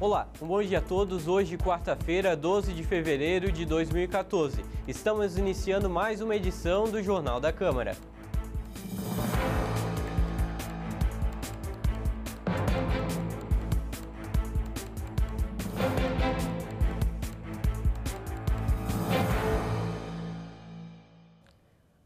Olá, um bom dia a todos. Hoje, quarta-feira, 12 de fevereiro de 2014. Estamos iniciando mais uma edição do Jornal da Câmara.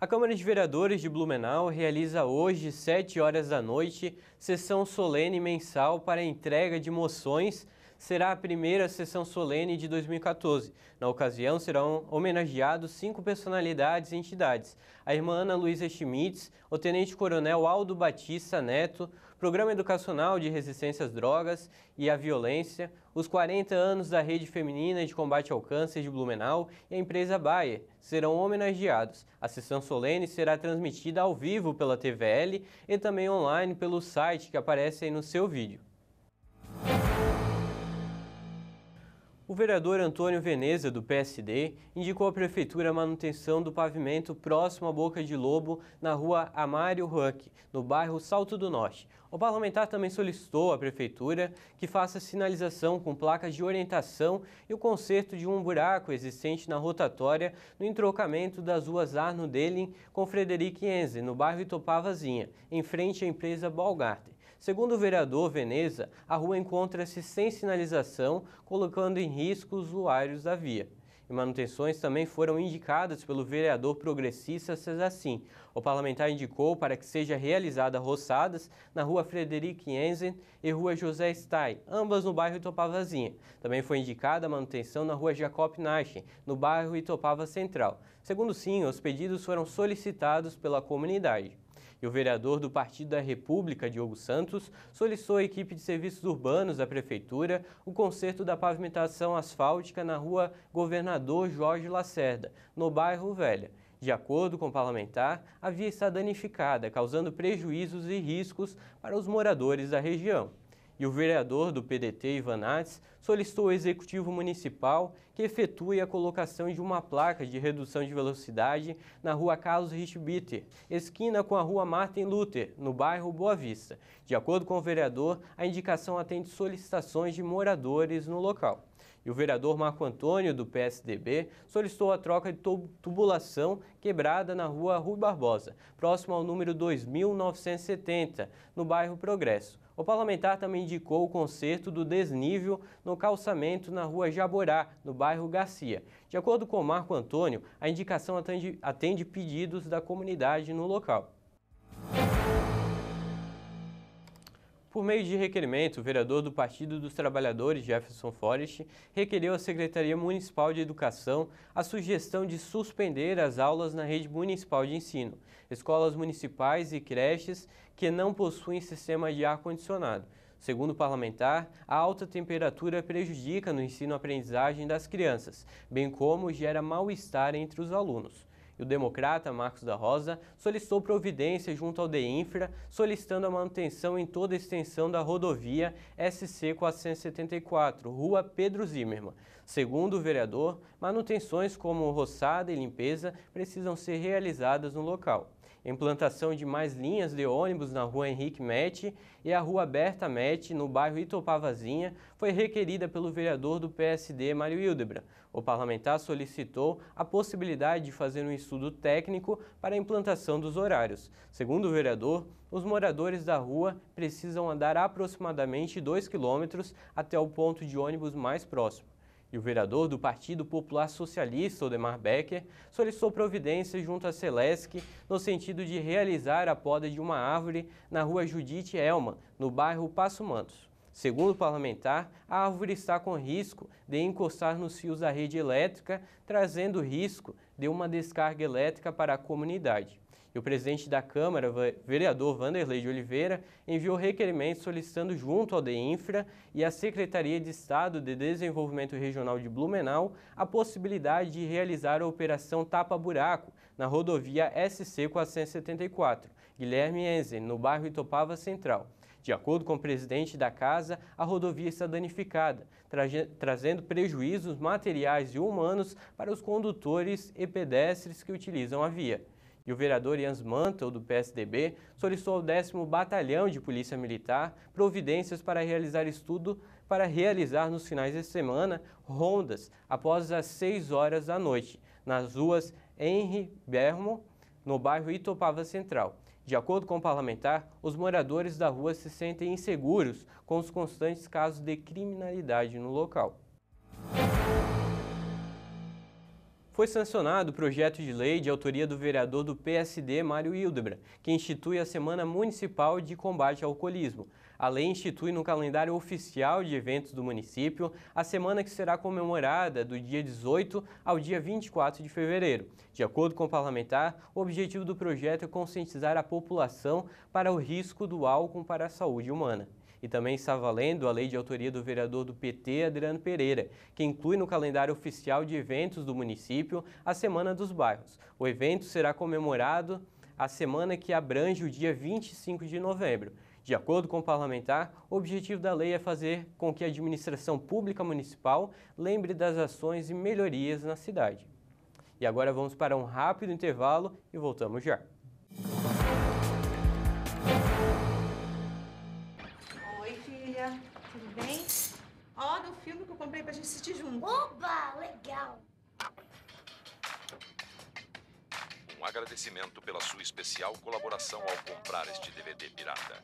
A Câmara de Vereadores de Blumenau realiza hoje, 7 horas da noite, sessão solene mensal para entrega de moções será a primeira sessão solene de 2014. Na ocasião, serão homenageados cinco personalidades e entidades. A irmã Ana Luísa Schmitz, o tenente-coronel Aldo Batista Neto, Programa Educacional de Resistência às Drogas e à Violência, os 40 anos da Rede Feminina de Combate ao Câncer de Blumenau e a empresa Bayer serão homenageados. A sessão solene será transmitida ao vivo pela TVL e também online pelo site que aparece aí no seu vídeo. O vereador Antônio Veneza, do PSD, indicou à Prefeitura a manutenção do pavimento próximo à Boca de Lobo, na rua Amário Huck, no bairro Salto do Norte. O parlamentar também solicitou à Prefeitura que faça sinalização com placas de orientação e o conserto de um buraco existente na rotatória no entrocamento das ruas Arno Delin com Frederic Enze, no bairro Itopavazinha, em frente à empresa Balgarten. Segundo o vereador Veneza, a rua encontra-se sem sinalização, colocando em risco os usuários da via. E manutenções também foram indicadas pelo vereador progressista Cesassim. O parlamentar indicou para que seja realizada roçadas na rua Frederic Jensen e rua José Stai, ambas no bairro Itopavazinha. Também foi indicada a manutenção na rua Jacob Naschen, no bairro Itopava Central. Segundo Sim, os pedidos foram solicitados pela comunidade. E o vereador do Partido da República, Diogo Santos, solicitou à equipe de serviços urbanos da Prefeitura o conserto da pavimentação asfáltica na rua Governador Jorge Lacerda, no bairro Velha. De acordo com o parlamentar, a via está danificada, causando prejuízos e riscos para os moradores da região e o vereador do PDT, Ivan Nates, solicitou ao Executivo Municipal que efetue a colocação de uma placa de redução de velocidade na rua Carlos Richbitter, esquina com a rua Martin Luther, no bairro Boa Vista. De acordo com o vereador, a indicação atende solicitações de moradores no local. E o vereador Marco Antônio, do PSDB, solicitou a troca de tubulação quebrada na rua Rui Barbosa, próximo ao número 2970, no bairro Progresso. O parlamentar também indicou o conserto do desnível no calçamento na rua Jaborá, no bairro Garcia. De acordo com Marco Antônio, a indicação atende, atende pedidos da comunidade no local. Por meio de requerimento, o vereador do Partido dos Trabalhadores, Jefferson Forrest, requereu à Secretaria Municipal de Educação a sugestão de suspender as aulas na rede municipal de ensino, escolas municipais e creches que não possuem sistema de ar-condicionado. Segundo o parlamentar, a alta temperatura prejudica no ensino-aprendizagem das crianças, bem como gera mal-estar entre os alunos e o democrata Marcos da Rosa solicitou providência junto ao DEINFRA, solicitando a manutenção em toda a extensão da rodovia SC 474, Rua Pedro Zimmermann. Segundo o vereador, manutenções como roçada e limpeza precisam ser realizadas no local implantação de mais linhas de ônibus na rua Henrique Mete e a rua Berta Mete, no bairro Itopavazinha, foi requerida pelo vereador do PSD, Mário Hildebrandt. O parlamentar solicitou a possibilidade de fazer um estudo técnico para a implantação dos horários. Segundo o vereador, os moradores da rua precisam andar aproximadamente 2 quilômetros até o ponto de ônibus mais próximo. E o vereador do Partido Popular Socialista, Odemar Becker, solicitou providências junto à Celesc no sentido de realizar a poda de uma árvore na rua Judite Elma, no bairro Passo Mantos. Segundo o parlamentar, a árvore está com risco de encostar nos fios da rede elétrica, trazendo risco de uma descarga elétrica para a comunidade e o presidente da Câmara, vereador Vanderlei de Oliveira, enviou requerimento solicitando junto ao DEINFRA e à Secretaria de Estado de Desenvolvimento Regional de Blumenau a possibilidade de realizar a Operação Tapa Buraco na rodovia SC-474, Guilherme Enzen, no bairro Itopava Central. De acordo com o presidente da casa, a rodovia está danificada, trazendo prejuízos materiais e humanos para os condutores e pedestres que utilizam a via e o vereador Jans Mantel, do PSDB, solicitou ao 10 Batalhão de Polícia Militar providências para realizar estudo para realizar nos finais de semana rondas após as 6 horas da noite, nas ruas Henri Bermo, no bairro Itopava Central. De acordo com o parlamentar, os moradores da rua se sentem inseguros com os constantes casos de criminalidade no local foi sancionado o projeto de lei de autoria do vereador do PSD, Mário Hildebra, que institui a Semana Municipal de Combate ao Alcoolismo. A lei institui no calendário oficial de eventos do município a semana que será comemorada do dia 18 ao dia 24 de fevereiro. De acordo com o parlamentar, o objetivo do projeto é conscientizar a população para o risco do álcool para a saúde humana. E também está valendo a lei de autoria do vereador do PT, Adriano Pereira, que inclui no calendário oficial de eventos do município a Semana dos Bairros. O evento será comemorado a semana que abrange o dia 25 de novembro. De acordo com o parlamentar, o objetivo da lei é fazer com que a administração pública municipal lembre das ações e melhorias na cidade. E agora vamos para um rápido intervalo e voltamos já. filme que eu comprei pra gente assistir junto. Oba! Legal! Um agradecimento pela sua especial colaboração ao comprar este DVD pirata.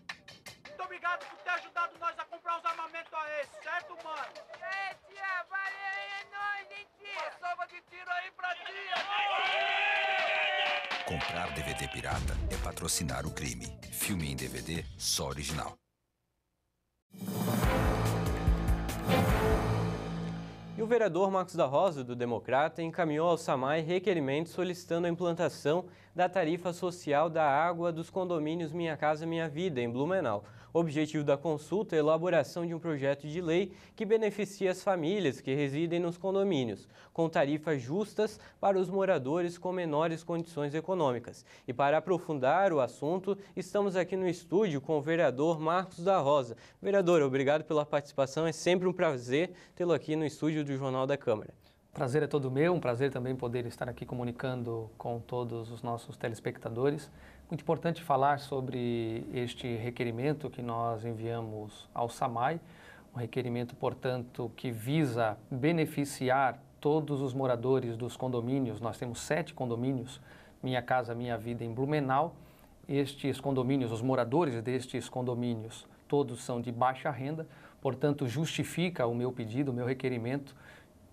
Muito obrigado por ter ajudado nós a comprar os armamentos a esse, certo, mano? É, tia, valeu, é nóis, hein, tia? Uma salva de tiro aí pra tia! Comprar DVD pirata é patrocinar o crime. Filme em DVD, só original. E o vereador Marcos da Rosa, do Democrata, encaminhou ao SAMAI requerimento solicitando a implantação da tarifa social da água dos condomínios Minha Casa Minha Vida, em Blumenau. O objetivo da consulta é a elaboração de um projeto de lei que beneficie as famílias que residem nos condomínios, com tarifas justas para os moradores com menores condições econômicas. E para aprofundar o assunto, estamos aqui no estúdio com o vereador Marcos da Rosa. Vereador, obrigado pela participação. É sempre um prazer tê-lo aqui no estúdio do Jornal da Câmara. Prazer é todo meu, um prazer também poder estar aqui comunicando com todos os nossos telespectadores. Muito importante falar sobre este requerimento que nós enviamos ao SAMAI, um requerimento, portanto, que visa beneficiar todos os moradores dos condomínios. Nós temos sete condomínios, Minha Casa Minha Vida em Blumenau. Estes condomínios, os moradores destes condomínios, todos são de baixa renda, portanto, justifica o meu pedido, o meu requerimento,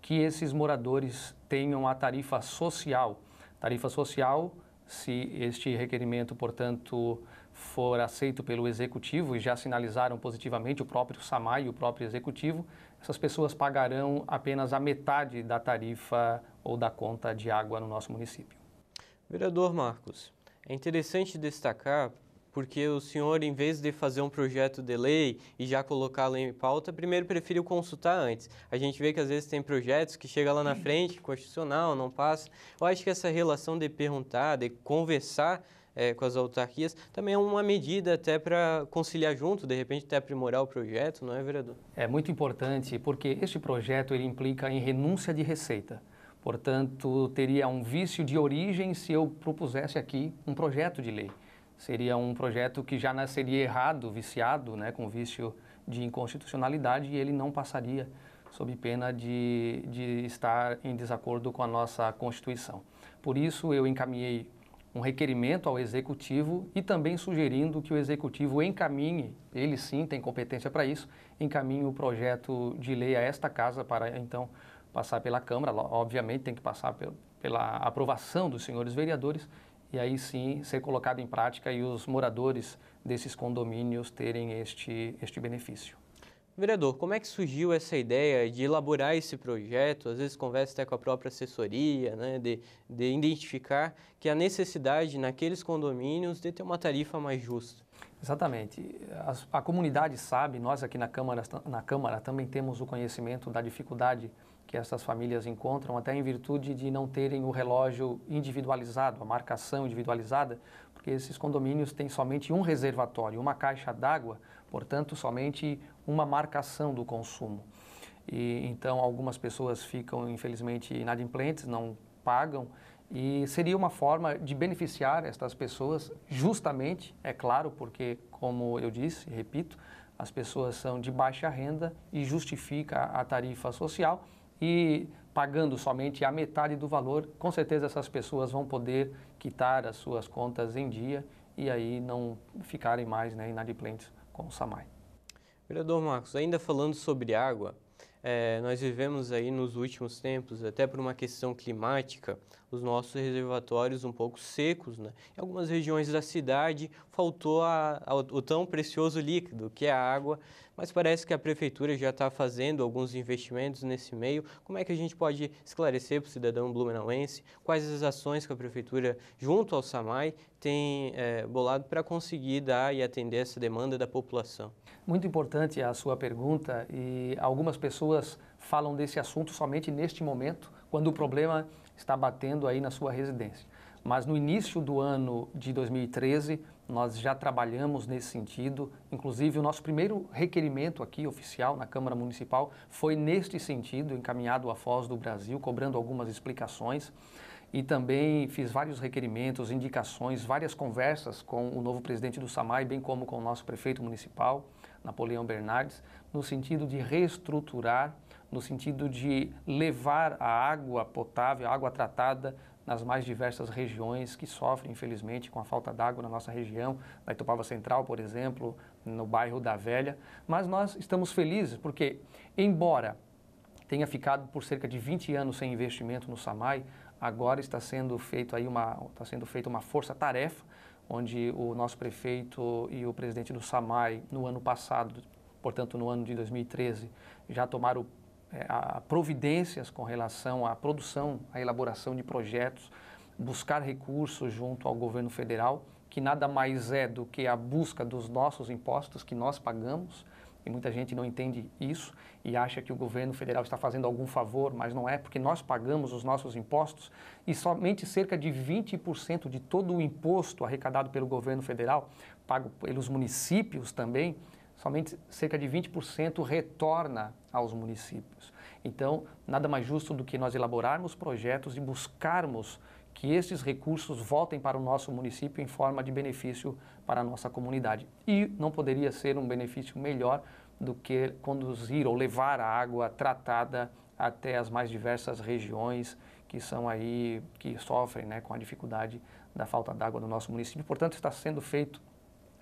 que esses moradores tenham a tarifa social. Tarifa social se este requerimento, portanto, for aceito pelo executivo e já sinalizaram positivamente o próprio SAMAI e o próprio executivo, essas pessoas pagarão apenas a metade da tarifa ou da conta de água no nosso município. Vereador Marcos, é interessante destacar porque o senhor, em vez de fazer um projeto de lei e já colocá-lo em pauta, primeiro preferiu consultar antes. A gente vê que às vezes tem projetos que chega lá na frente, constitucional, não passa. Eu acho que essa relação de perguntar, de conversar é, com as autarquias, também é uma medida até para conciliar junto, de repente até aprimorar o projeto, não é, vereador? É muito importante, porque este projeto ele implica em renúncia de receita. Portanto, teria um vício de origem se eu propusesse aqui um projeto de lei seria um projeto que já nasceria errado, viciado, né, com vício de inconstitucionalidade e ele não passaria sob pena de, de estar em desacordo com a nossa Constituição. Por isso, eu encaminhei um requerimento ao Executivo e também sugerindo que o Executivo encaminhe, ele sim tem competência para isso, encaminhe o projeto de lei a esta casa para então passar pela Câmara, obviamente tem que passar pela aprovação dos senhores vereadores e aí sim ser colocado em prática e os moradores desses condomínios terem este, este benefício. Vereador, como é que surgiu essa ideia de elaborar esse projeto? Às vezes conversa até com a própria assessoria, né, de, de identificar que a necessidade naqueles condomínios de ter uma tarifa mais justa. Exatamente. A, a comunidade sabe, nós aqui na Câmara, na Câmara também temos o conhecimento da dificuldade que essas famílias encontram, até em virtude de não terem o relógio individualizado, a marcação individualizada, porque esses condomínios têm somente um reservatório, uma caixa d'água, portanto, somente uma marcação do consumo. E, então, algumas pessoas ficam, infelizmente, inadimplentes, não pagam, e seria uma forma de beneficiar estas pessoas, justamente, é claro, porque, como eu disse, repito, as pessoas são de baixa renda e justifica a tarifa social e pagando somente a metade do valor, com certeza essas pessoas vão poder quitar as suas contas em dia e aí não ficarem mais né, inadimplentes com o SAMAI. Vereador Marcos, ainda falando sobre água, é, nós vivemos aí nos últimos tempos, até por uma questão climática, os nossos reservatórios um pouco secos. Né? Em algumas regiões da cidade faltou a, a, o tão precioso líquido, que é a água, mas parece que a prefeitura já está fazendo alguns investimentos nesse meio. Como é que a gente pode esclarecer para o cidadão blumenauense quais as ações que a prefeitura, junto ao SAMAI, tem é, bolado para conseguir dar e atender essa demanda da população? Muito importante a sua pergunta e algumas pessoas falam desse assunto somente neste momento, quando o problema está batendo aí na sua residência mas no início do ano de 2013 nós já trabalhamos nesse sentido. Inclusive, o nosso primeiro requerimento aqui, oficial, na Câmara Municipal, foi neste sentido, encaminhado à Foz do Brasil, cobrando algumas explicações. E também fiz vários requerimentos, indicações, várias conversas com o novo presidente do SAMAI, bem como com o nosso prefeito municipal, Napoleão Bernardes, no sentido de reestruturar no sentido de levar a água potável, a água tratada nas mais diversas regiões que sofrem, infelizmente, com a falta d'água na nossa região, na Itupava Central, por exemplo, no bairro da Velha. Mas nós estamos felizes porque, embora tenha ficado por cerca de 20 anos sem investimento no SAMAI, agora está sendo feito aí uma está sendo feita uma força-tarefa onde o nosso prefeito e o presidente do SAMAI no ano passado, portanto no ano de 2013, já tomaram é, a providências com relação à produção, à elaboração de projetos, buscar recursos junto ao governo federal, que nada mais é do que a busca dos nossos impostos que nós pagamos. E muita gente não entende isso e acha que o governo federal está fazendo algum favor, mas não é, porque nós pagamos os nossos impostos e somente cerca de 20% de todo o imposto arrecadado pelo governo federal, pago pelos municípios também, somente cerca de 20% retorna aos municípios. Então, nada mais justo do que nós elaborarmos projetos e buscarmos que esses recursos voltem para o nosso município em forma de benefício para a nossa comunidade. E não poderia ser um benefício melhor do que conduzir ou levar a água tratada até as mais diversas regiões que são aí que sofrem, né, com a dificuldade da falta d'água no nosso município. Portanto, está sendo feito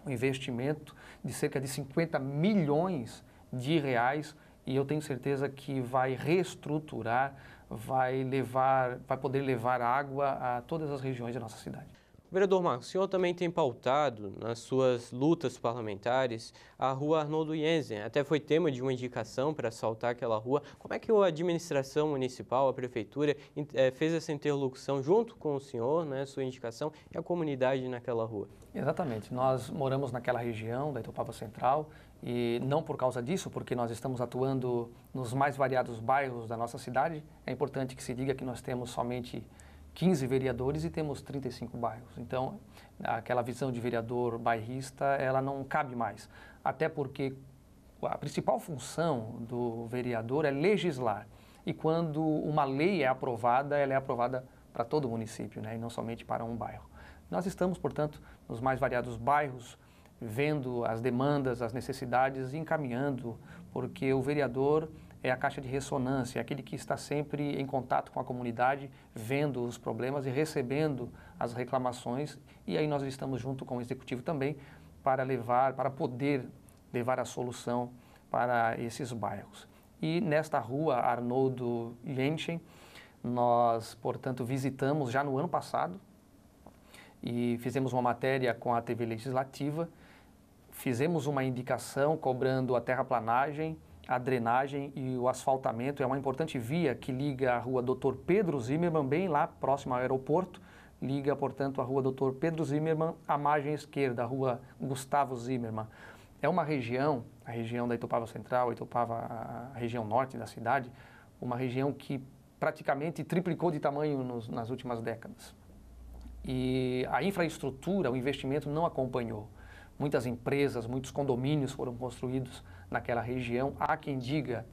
um investimento de cerca de 50 milhões de reais e eu tenho certeza que vai reestruturar, vai levar, vai poder levar água a todas as regiões da nossa cidade. Vereador Marcos, o senhor também tem pautado nas suas lutas parlamentares a rua Arnoldo Jensen. Até foi tema de uma indicação para assaltar aquela rua. Como é que a administração municipal, a prefeitura, eh, fez essa interlocução junto com o senhor, né, sua indicação, e a comunidade naquela rua? Exatamente. Nós moramos naquela região da Itopava Central e não por causa disso, porque nós estamos atuando nos mais variados bairros da nossa cidade. É importante que se diga que nós temos somente 15 vereadores e temos 35 bairros. Então, aquela visão de vereador bairrista, ela não cabe mais. Até porque a principal função do vereador é legislar. E quando uma lei é aprovada, ela é aprovada para todo o município, né? e não somente para um bairro. Nós estamos, portanto, nos mais variados bairros, vendo as demandas, as necessidades e encaminhando, porque o vereador é a caixa de ressonância, é aquele que está sempre em contato com a comunidade, vendo os problemas e recebendo as reclamações. E aí nós estamos junto com o executivo também para levar, para poder levar a solução para esses bairros. E nesta rua Arnoldo Jensen, nós, portanto, visitamos já no ano passado e fizemos uma matéria com a TV Legislativa fizemos uma indicação cobrando a terraplanagem, a drenagem e o asfaltamento. É uma importante via que liga a rua Dr. Pedro Zimmermann, bem lá próximo ao aeroporto, liga, portanto, a rua Dr. Pedro Zimmermann à margem esquerda, a rua Gustavo Zimmermann. É uma região, a região da Itopava Central, Itopava, a região norte da cidade, uma região que praticamente triplicou de tamanho nos, nas últimas décadas. E a infraestrutura, o investimento não acompanhou. Muitas empresas, muitos condomínios foram construídos naquela região. Há quem diga,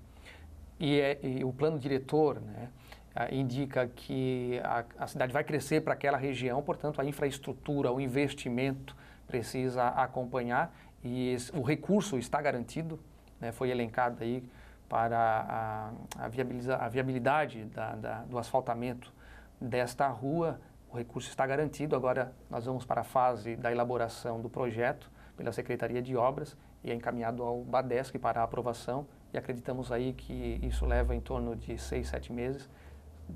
e, é, e o plano diretor né, ah, indica que a, a cidade vai crescer para aquela região, portanto, a infraestrutura, o investimento precisa acompanhar e esse, o recurso está garantido, né, foi elencado aí para a, a, viabiliza, a viabilidade da, da, do asfaltamento desta rua o recurso está garantido, agora nós vamos para a fase da elaboração do projeto pela Secretaria de Obras e é encaminhado ao Badesc para a aprovação e acreditamos aí que isso leva em torno de seis, sete meses,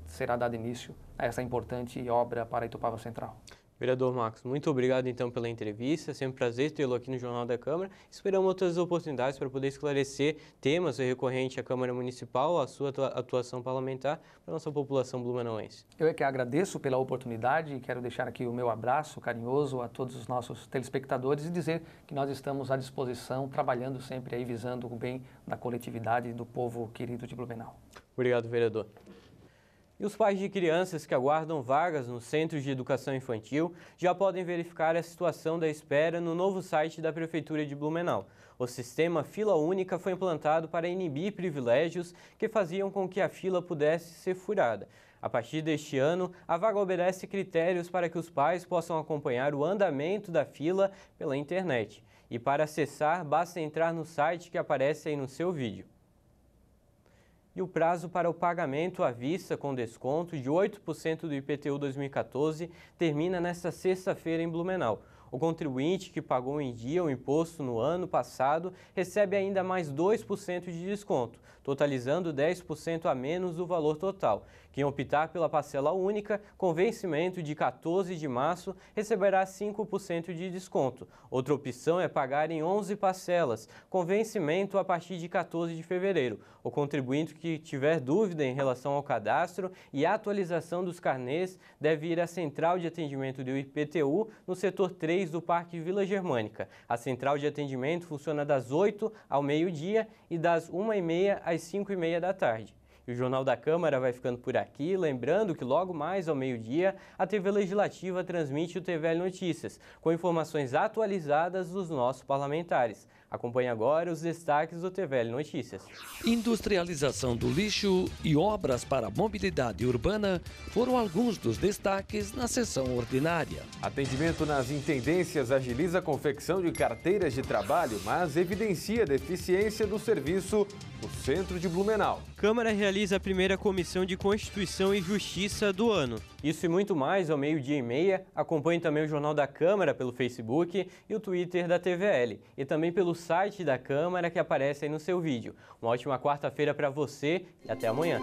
será dado início a essa importante obra para Itupava Central. Vereador Max, muito obrigado então pela entrevista, é sempre um prazer tê-lo aqui no Jornal da Câmara. Esperamos outras oportunidades para poder esclarecer temas recorrentes à Câmara Municipal, à sua atuação parlamentar para a nossa população blumenauense. Eu é que agradeço pela oportunidade e quero deixar aqui o meu abraço carinhoso a todos os nossos telespectadores e dizer que nós estamos à disposição, trabalhando sempre aí visando o bem da coletividade e do povo querido de Blumenau. Obrigado, vereador. E os pais de crianças que aguardam vagas nos centros de educação infantil já podem verificar a situação da espera no novo site da Prefeitura de Blumenau. O sistema Fila Única foi implantado para inibir privilégios que faziam com que a fila pudesse ser furada. A partir deste ano, a vaga obedece critérios para que os pais possam acompanhar o andamento da fila pela internet. E para acessar, basta entrar no site que aparece aí no seu vídeo e o prazo para o pagamento à vista com desconto de 8% do IPTU 2014 termina nesta sexta-feira em Blumenau. O contribuinte que pagou em dia o imposto no ano passado recebe ainda mais 2% de desconto, totalizando 10% a menos do valor total. Quem optar pela parcela única, com vencimento de 14 de março, receberá 5% de desconto. Outra opção é pagar em 11 parcelas, com vencimento a partir de 14 de fevereiro. O contribuinte que tiver dúvida em relação ao cadastro e atualização dos carnês deve ir à central de atendimento do IPTU, no setor 3 do Parque Vila Germânica. A central de atendimento funciona das 8 ao meio-dia e das 1h30 às 5h30 da tarde. E o Jornal da Câmara vai ficando por aqui, lembrando que logo mais ao meio-dia a TV Legislativa transmite o TVL Notícias, com informações atualizadas dos nossos parlamentares. Acompanhe agora os destaques do TVL Notícias. Industrialização do lixo e obras para mobilidade urbana foram alguns dos destaques na sessão ordinária. Atendimento nas intendências agiliza a confecção de carteiras de trabalho, mas evidencia a deficiência do serviço no centro de Blumenau. Câmara realiza a primeira comissão de Constituição e Justiça do ano. Isso e muito mais ao meio-dia e meia. Acompanhe também o Jornal da Câmara pelo Facebook e o Twitter da TVL. E também pelo site da Câmara que aparece aí no seu vídeo. Uma ótima quarta-feira para você e até amanhã.